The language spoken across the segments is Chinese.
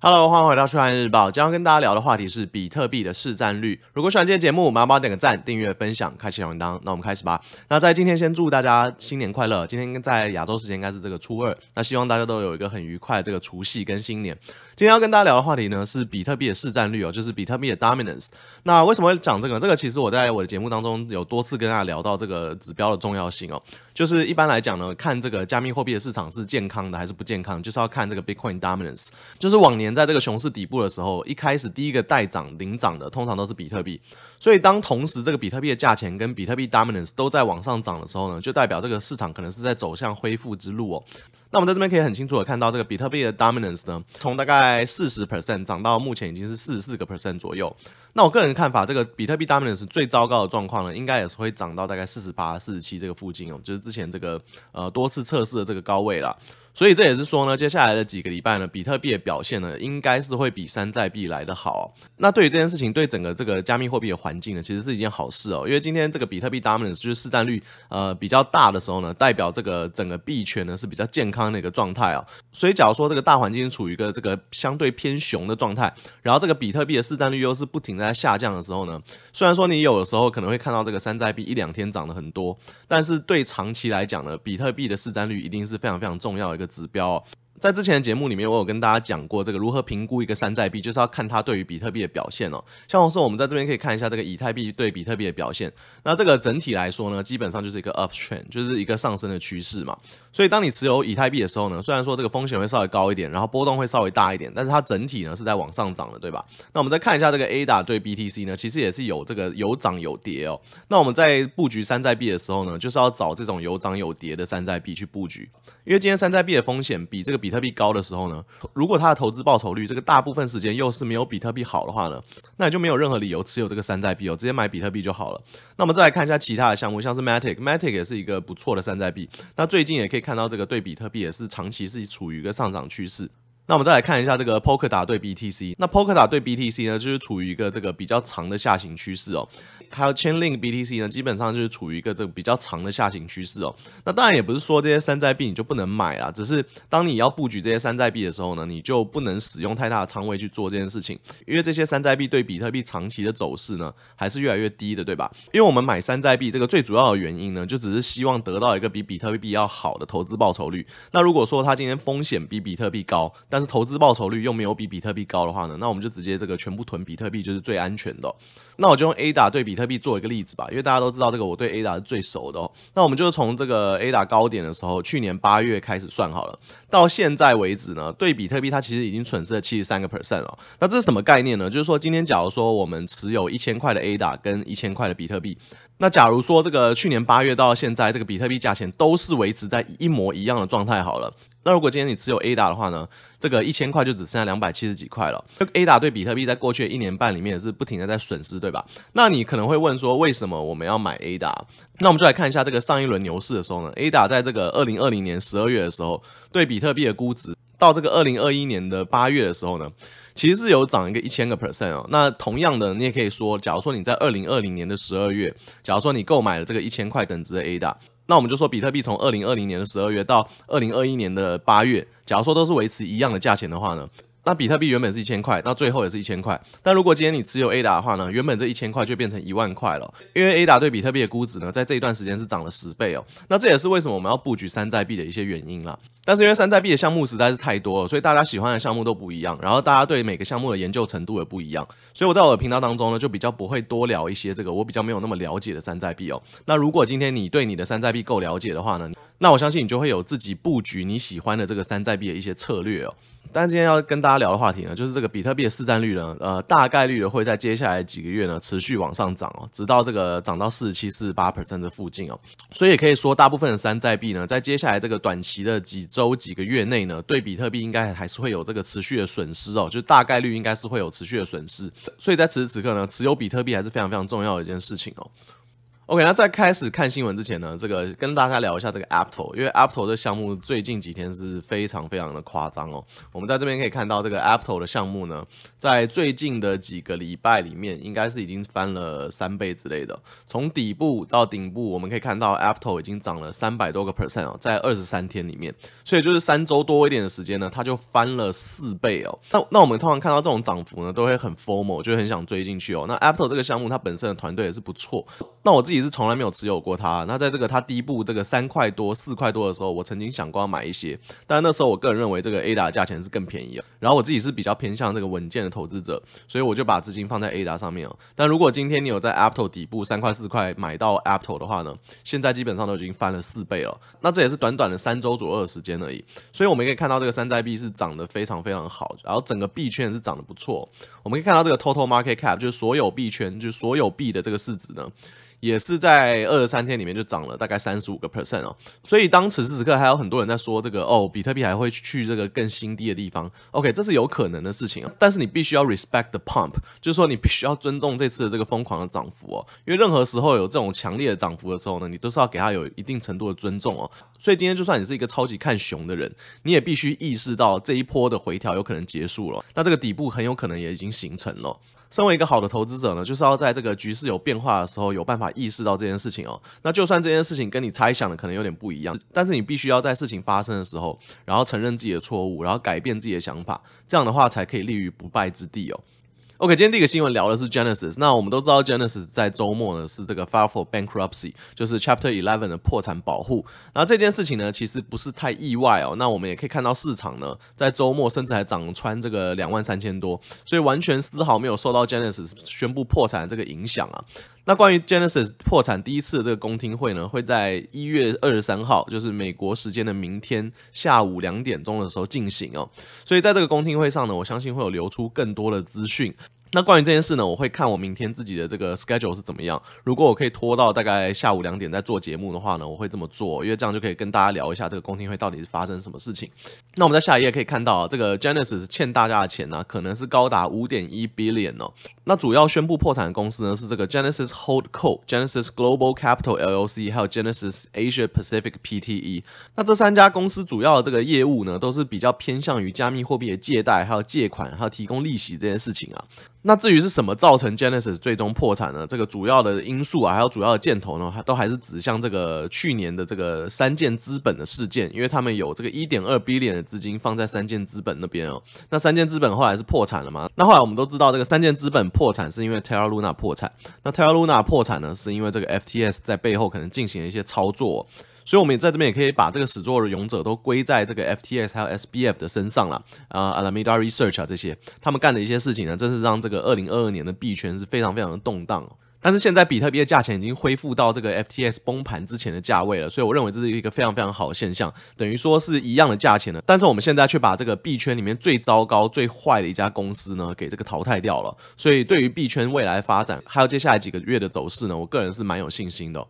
Hello，欢迎回到出块日报。今天要跟大家聊的话题是比特币的市占率。如果喜欢今天节目，麻烦点个赞、订阅、分享、开启小铃铛。那我们开始吧。那在今天先祝大家新年快乐。今天在亚洲时间应该是这个初二，那希望大家都有一个很愉快的这个除夕跟新年。今天要跟大家聊的话题呢是比特币的市占率哦，就是比特币的 dominance。那为什么会讲这个？这个其实我在我的节目当中有多次跟大家聊到这个指标的重要性哦。就是一般来讲呢，看这个加密货币的市场是健康的还是不健康，就是要看这个 Bitcoin dominance。就是往年。在这个熊市底部的时候，一开始第一个带涨领涨的通常都是比特币，所以当同时这个比特币的价钱跟比特币 dominance 都在往上涨的时候呢，就代表这个市场可能是在走向恢复之路哦。那我们在这边可以很清楚的看到，这个比特币的 dominance 呢，从大概四十 percent 涨到目前已经是四十四个 percent 左右。那我个人看法，这个比特币 dominance 最糟糕的状况呢，应该也是会涨到大概四十八、四十七这个附近哦，就是之前这个呃多次测试的这个高位了。所以这也是说呢，接下来的几个礼拜呢，比特币的表现呢，应该是会比山寨币来得好。那对于这件事情，对整个这个加密货币的环境呢，其实是一件好事哦，因为今天这个比特币 dominance 就是市占率呃比较大的时候呢，代表这个整个币圈呢是比较健康。康的一个状态啊，所以假如说这个大环境处于一个这个相对偏熊的状态，然后这个比特币的市占率又是不停在下降的时候呢，虽然说你有的时候可能会看到这个山寨币一两天涨的很多，但是对长期来讲呢，比特币的市占率一定是非常非常重要的一个指标。在之前的节目里面，我有跟大家讲过这个如何评估一个山寨币，就是要看它对于比特币的表现哦。像我说，我们在这边可以看一下这个以太币对比特币的表现。那这个整体来说呢，基本上就是一个 uptrend，就是一个上升的趋势嘛。所以当你持有以太币的时候呢，虽然说这个风险会稍微高一点，然后波动会稍微大一点，但是它整体呢是在往上涨的，对吧？那我们再看一下这个 ADA 对 BTC 呢，其实也是有这个有涨有跌哦。那我们在布局山寨币的时候呢，就是要找这种有涨有跌的山寨币去布局，因为今天山寨币的风险比这个比。比特币高的时候呢，如果它的投资报酬率这个大部分时间又是没有比特币好的话呢，那也就没有任何理由持有这个山寨币哦，直接买比特币就好了。那我们再来看一下其他的项目，像是 matic，matic 也是一个不错的山寨币。那最近也可以看到这个对比特币也是长期是处于一个上涨趋势。那我们再来看一下这个 Polka 对 BTC，那 Polka 对 BTC 呢，就是处于一个这个比较长的下行趋势哦。还有 Chainlink BTC 呢，基本上就是处于一个这个比较长的下行趋势哦。那当然也不是说这些山寨币你就不能买啦，只是当你要布局这些山寨币的时候呢，你就不能使用太大的仓位去做这件事情，因为这些山寨币对比特币长期的走势呢，还是越来越低的，对吧？因为我们买山寨币这个最主要的原因呢，就只是希望得到一个比比特币要好的投资报酬率。那如果说它今天风险比比特币高，但但是投资报酬率又没有比比特币高的话呢，那我们就直接这个全部囤比特币就是最安全的。那我就用 ADA 对比特币做一个例子吧，因为大家都知道这个我对 ADA 是最熟的。哦。那我们就从这个 ADA 高点的时候，去年八月开始算好了，到现在为止呢，对比特币它其实已经损失了七十三个 percent 了。那这是什么概念呢？就是说今天假如说我们持有一千块的 ADA 跟一千块的比特币，那假如说这个去年八月到现在这个比特币价钱都是维持在一模一样的状态好了。那如果今天你持有 ADA 的话呢，这个一千块就只剩下两百七十几块了。ADA 对比特币在过去的一年半里面是不停的在损失，对吧？那你可能会问说，为什么我们要买 ADA？那我们就来看一下这个上一轮牛市的时候呢，ADA 在这个二零二零年十二月的时候对比特币的估值，到这个二零二一年的八月的时候呢，其实是有涨一个一千个 percent 哦。那同样的你也可以说，假如说你在二零二零年的十二月，假如说你购买了这个一千块等值的 ADA。那我们就说，比特币从二零二零年的十二月到二零二一年的八月，假如说都是维持一样的价钱的话呢？那比特币原本是一千块，那最后也是一千块。但如果今天你持有 A 达的话呢，原本这一千块就变成一万块了，因为 A 达对比特币的估值呢，在这一段时间是涨了十倍哦。那这也是为什么我们要布局山寨币的一些原因啦。但是因为山寨币的项目实在是太多了，所以大家喜欢的项目都不一样，然后大家对每个项目的研究程度也不一样。所以我在我的频道当中呢，就比较不会多聊一些这个我比较没有那么了解的山寨币哦。那如果今天你对你的山寨币够了解的话呢，那我相信你就会有自己布局你喜欢的这个山寨币的一些策略哦。但今天要跟大家聊的话题呢，就是这个比特币的市占率呢，呃，大概率的会在接下来几个月呢持续往上涨哦，直到这个涨到四十七、四十八 percent 的附近哦。所以也可以说，大部分的山寨币呢，在接下来这个短期的几周、几个月内呢，对比特币应该还是会有这个持续的损失哦，就大概率应该是会有持续的损失。所以在此时此刻呢，持有比特币还是非常非常重要的一件事情哦。OK，那在开始看新闻之前呢，这个跟大家聊一下这个 a p t o 因为 Aptol 这个项目最近几天是非常非常的夸张哦。我们在这边可以看到，这个 a p t o 的项目呢，在最近的几个礼拜里面，应该是已经翻了三倍之类的。从底部到顶部，我们可以看到 a p t o 已经涨了三百多个 percent 哦，在二十三天里面，所以就是三周多一点的时间呢，它就翻了四倍哦。那那我们通常看到这种涨幅呢，都会很 formal，就很想追进去哦。那 a p t o 这个项目它本身的团队也是不错，那我自己。其实从来没有持有过它。那在这个它底部这个三块多、四块多的时候，我曾经想过要买一些。但那时候我个人认为这个 ADA 的价钱是更便宜啊。然后我自己是比较偏向这个稳健的投资者，所以我就把资金放在 ADA 上面但如果今天你有在 a p t o 底部三块四块买到 a p t o 的话呢？现在基本上都已经翻了四倍了。那这也是短短的三周左右的时间而已。所以我们可以看到这个山寨币是涨得非常非常好，然后整个币圈也是涨得不错。我们可以看到这个 Total Market Cap 就是所有币圈就所有币的这个市值呢。也是在二十三天里面就涨了大概三十五个 percent 哦，所以当此时此刻还有很多人在说这个哦，比特币还会去这个更新低的地方，OK，这是有可能的事情哦，但是你必须要 respect the pump，就是说你必须要尊重这次的这个疯狂的涨幅哦，因为任何时候有这种强烈的涨幅的时候呢，你都是要给它有一定程度的尊重哦，所以今天就算你是一个超级看熊的人，你也必须意识到这一波的回调有可能结束了，那这个底部很有可能也已经形成了。身为一个好的投资者呢，就是要在这个局势有变化的时候，有办法意识到这件事情哦。那就算这件事情跟你猜想的可能有点不一样，但是你必须要在事情发生的时候，然后承认自己的错误，然后改变自己的想法，这样的话才可以立于不败之地哦。OK，今天第一个新闻聊的是 Genesis。那我们都知道 Genesis 在周末呢是这个 f i l e for Bankruptcy，就是 Chapter Eleven 的破产保护。那这件事情呢其实不是太意外哦。那我们也可以看到市场呢在周末甚至还涨穿这个两万三千多，所以完全丝毫没有受到 Genesis 宣布破产这个影响啊。那关于 Genesis 破产第一次这个公听会呢，会在一月二十三号，就是美国时间的明天下午两点钟的时候进行哦。所以在这个公听会上呢，我相信会有流出更多的资讯。那关于这件事呢，我会看我明天自己的这个 schedule 是怎么样。如果我可以拖到大概下午两点再做节目的话呢，我会这么做，因为这样就可以跟大家聊一下这个公听会到底是发生什么事情。那我们在下一页可以看到，这个 Genesis 欠大家的钱呢，可能是高达五点一 billion 哦。那主要宣布破产的公司呢是这个 Genesis h o l d Co、g s Genesis Global Capital LLC，还有 Genesis Asia Pacific PTE。那这三家公司主要的这个业务呢，都是比较偏向于加密货币的借贷、还有借款、还有提供利息这件事情啊。那至于是什么造成 Genesis 最终破产呢？这个主要的因素啊，还有主要的箭头呢，它都还是指向这个去年的这个三箭资本的事件，因为他们有这个一点二 billion 的资金放在三箭资本那边哦。那三箭资本后来是破产了嘛？那后来我们都知道，这个三箭资本破产是因为 Terra Luna 破产。那 Terra Luna 破产呢，是因为这个 FTS 在背后可能进行了一些操作。所以我们也在这边也可以把这个始作俑者都归在这个 FTS 还有 SBF 的身上了啊，Alameda Research 啊这些，他们干的一些事情呢，真是让这个二零二二年的币圈是非常非常的动荡。但是现在比特币的价钱已经恢复到这个 FTS 崩盘之前的价位了，所以我认为这是一个非常非常好的现象，等于说是一样的价钱呢。但是我们现在却把这个币圈里面最糟糕、最坏的一家公司呢，给这个淘汰掉了。所以对于币圈未来发展，还有接下来几个月的走势呢，我个人是蛮有信心的。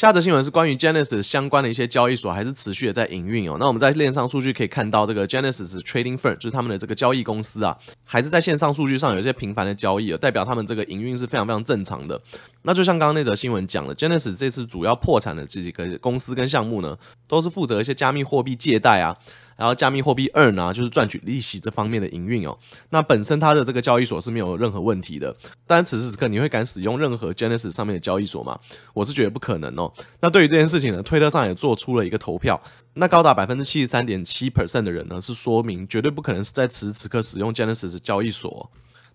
下则新闻是关于 Genesis 相关的一些交易所还是持续的在营运哦。那我们在链上数据可以看到，这个 Genesis Trading Firm 就是他们的这个交易公司啊，还是在线上数据上有一些频繁的交易，代表他们这个营运是非常非常正常的。那就像刚刚那则新闻讲了，Genesis 这次主要破产的这几个公司跟项目呢，都是负责一些加密货币借贷啊。然后加密货币二呢，就是赚取利息这方面的营运哦。那本身它的这个交易所是没有任何问题的。但此时此刻，你会敢使用任何 Genesis 上面的交易所吗？我是觉得不可能哦。那对于这件事情呢，推特上也做出了一个投票，那高达百分之七十三点七 percent 的人呢，是说明绝对不可能是在此时此刻使用 Genesis 交易所。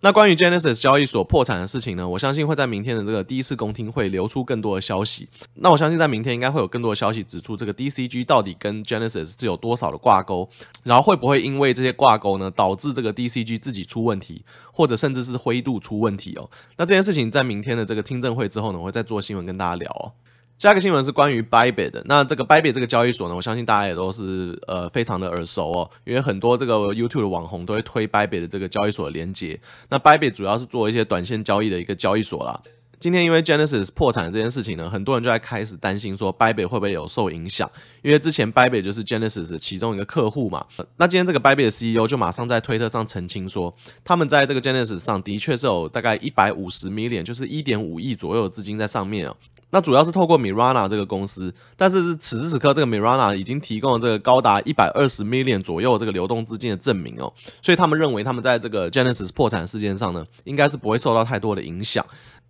那关于 Genesis 交易所破产的事情呢？我相信会在明天的这个第一次公听会流出更多的消息。那我相信在明天应该会有更多的消息指出这个 DCG 到底跟 Genesis 是有多少的挂钩，然后会不会因为这些挂钩呢导致这个 DCG 自己出问题，或者甚至是灰度出问题哦？那这件事情在明天的这个听证会之后呢，我会再做新闻跟大家聊哦。下一个新闻是关于 Bybit 的。那这个 Bybit 这个交易所呢，我相信大家也都是呃非常的耳熟哦，因为很多这个 YouTube 的网红都会推 Bybit 的这个交易所的连接。那 Bybit 主要是做一些短线交易的一个交易所啦。今天因为 Genesis 破产这件事情呢，很多人就在开始担心说 Bybit 会不会有受影响，因为之前 Bybit 就是 Genesis 其中一个客户嘛。那今天这个 Bybit 的 CEO 就马上在推特上澄清说，他们在这个 Genesis 上的确是有大概一百五十 million，就是一点五亿左右的资金在上面哦。那主要是透过 Mirana 这个公司，但是此时此刻这个 Mirana 已经提供了这个高达一百二十 million 左右这个流动资金的证明哦，所以他们认为他们在这个 Genesis 破产事件上呢，应该是不会受到太多的影响。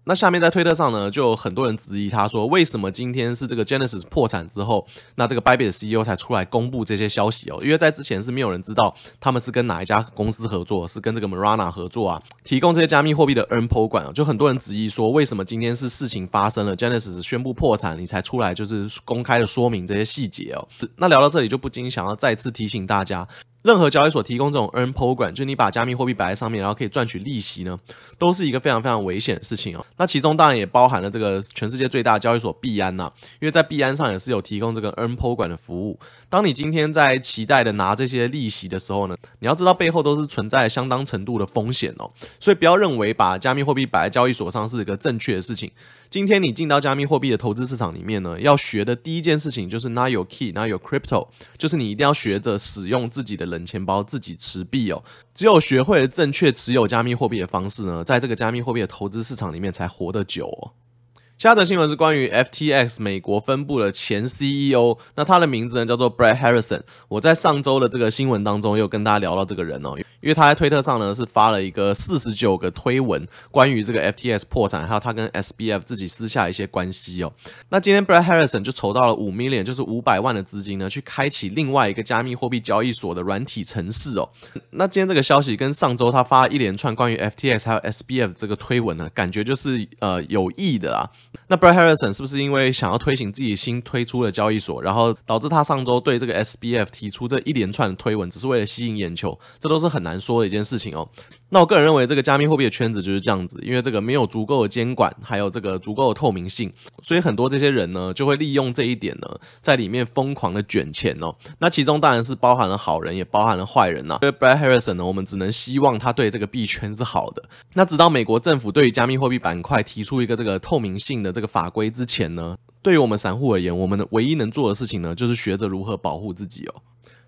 那下面在推特上呢，就很多人质疑他说，为什么今天是这个 Genesis 破产之后，那这个 b a b i t CEO 才出来公布这些消息哦？因为在之前是没有人知道他们是跟哪一家公司合作，是跟这个 Marana 合作啊，提供这些加密货币的 NPO 管啊，就很多人质疑说，为什么今天是事情发生了 Genesis 宣布破产，你才出来就是公开的说明这些细节哦？那聊到这里就不禁想要再次提醒大家。任何交易所提供这种 Earn p o r a 管，就你把加密货币摆在上面，然后可以赚取利息呢，都是一个非常非常危险的事情啊。那其中当然也包含了这个全世界最大交易所币安呐，因为在币安上也是有提供这个 Earn p o r a 管的服务。当你今天在期待的拿这些利息的时候呢，你要知道背后都是存在相当程度的风险哦。所以不要认为把加密货币摆在交易所上是一个正确的事情。今天你进到加密货币的投资市场里面呢，要学的第一件事情就是 u 有 key，u 有 crypto，就是你一定要学着使用自己的冷钱包自己持币哦。只有学会了正确持有加密货币的方式呢，在这个加密货币的投资市场里面才活得久。哦。下则新闻是关于 FTX 美国分部的前 CEO，那他的名字呢叫做 b r e t Harrison。我在上周的这个新闻当中，又跟大家聊到这个人哦。因为他在推特上呢是发了一个四十九个推文，关于这个 FTS 破产，还有他跟 SBF 自己私下一些关系哦。那今天 Brad Harrison 就筹到了五 million，就是五百万的资金呢，去开启另外一个加密货币交易所的软体城市哦。那今天这个消息跟上周他发一连串关于 FTS 还有 SBF 这个推文呢，感觉就是呃有意的啦。那 Brad Harrison 是不是因为想要推行自己新推出的交易所，然后导致他上周对这个 SBF 提出这一连串的推文，只是为了吸引眼球？这都是很难。说的一件事情哦，那我个人认为这个加密货币的圈子就是这样子，因为这个没有足够的监管，还有这个足够的透明性，所以很多这些人呢就会利用这一点呢，在里面疯狂的卷钱哦。那其中当然是包含了好人，也包含了坏人呐。所以，Brad Harrison 呢，我们只能希望他对这个币圈是好的。那直到美国政府对于加密货币板块提出一个这个透明性的这个法规之前呢，对于我们散户而言，我们的唯一能做的事情呢，就是学着如何保护自己哦。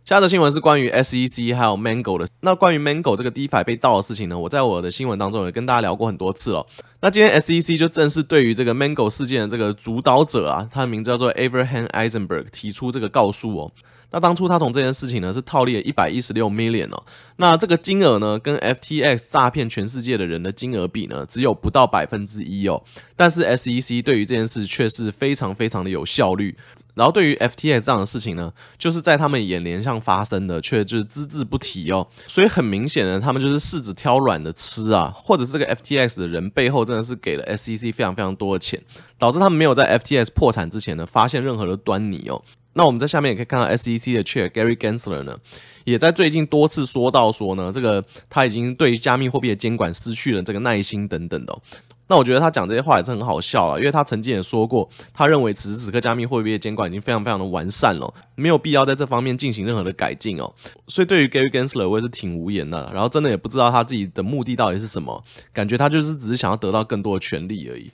现在新闻是关于 SEC 还有 Mango 的。那关于 Mango 这个 DeFi 被盗的事情呢？我在我的新闻当中也跟大家聊过很多次了。那今天 S.E.C 就正式对于这个 Mango 事件的这个主导者啊，他的名字叫做 a v r r h a n Eisenberg 提出这个告诉哦。那当初他从这件事情呢是套利一百一十六 million 哦，那这个金额呢跟 F.T.X 诈骗全世界的人的金额比呢只有不到百分之一哦。但是 S.E.C 对于这件事却是非常非常的有效率。然后对于 F.T.X 这样的事情呢，就是在他们眼帘上发生的，却就是只字不提哦。所以很明显呢，他们就是柿子挑软的吃啊，或者是这个 F.T.X 的人背后这。是给了 SEC 非常非常多的钱，导致他们没有在 FTS 破产之前呢发现任何的端倪哦。那我们在下面也可以看到，SEC 的 Chair Gary Gensler 呢，也在最近多次说到说呢，这个他已经对加密货币的监管失去了这个耐心等等的。那我觉得他讲这些话也是很好笑了，因为他曾经也说过，他认为此时此刻加密货币的监管已经非常非常的完善了，没有必要在这方面进行任何的改进哦。所以对于 Gary Gensler 我也是挺无言的，然后真的也不知道他自己的目的到底是什么，感觉他就是只是想要得到更多的权利而已。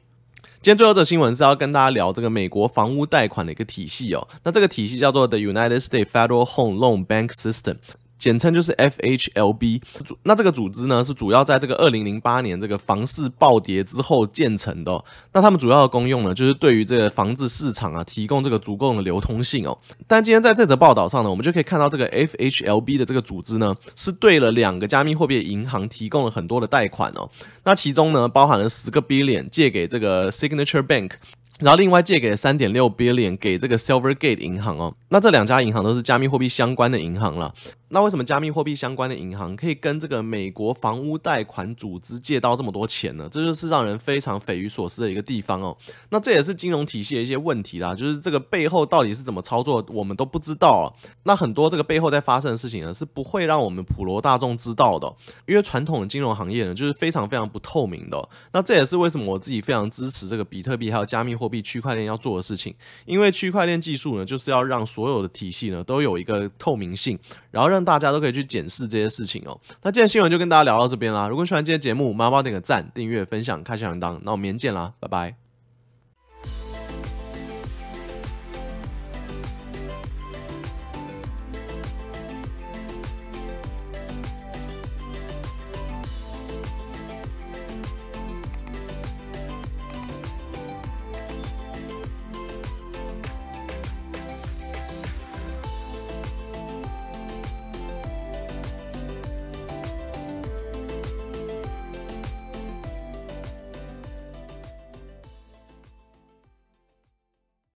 今天最后的新闻是要跟大家聊这个美国房屋贷款的一个体系哦，那这个体系叫做 the United States Federal Home Loan Bank System。简称就是 FHLB。那这个组织呢，是主要在这个二零零八年这个房市暴跌之后建成的。那他们主要的功用呢，就是对于这个房子市场啊，提供这个足够的流通性哦。但今天在这则报道上呢，我们就可以看到这个 FHLB 的这个组织呢，是对了两个加密货币银行提供了很多的贷款哦。那其中呢，包含了十个 billion 借给这个 Signature Bank，然后另外借给三点六 billion 给这个 Silvergate 银行哦。那这两家银行都是加密货币相关的银行了。那为什么加密货币相关的银行可以跟这个美国房屋贷款组织借到这么多钱呢？这就是让人非常匪夷所思的一个地方哦。那这也是金融体系的一些问题啦，就是这个背后到底是怎么操作，我们都不知道。那很多这个背后在发生的事情呢，是不会让我们普罗大众知道的，因为传统的金融行业呢，就是非常非常不透明的。那这也是为什么我自己非常支持这个比特币还有加密货币区块链要做的事情，因为区块链技术呢，就是要让所有的体系呢都有一个透明性，然后让大家都可以去检视这些事情哦。那今天新闻就跟大家聊到这边啦。如果喜欢今天节目，麻烦帮点个赞、订阅、分享、开小铃铛。那我们明天见啦，拜拜。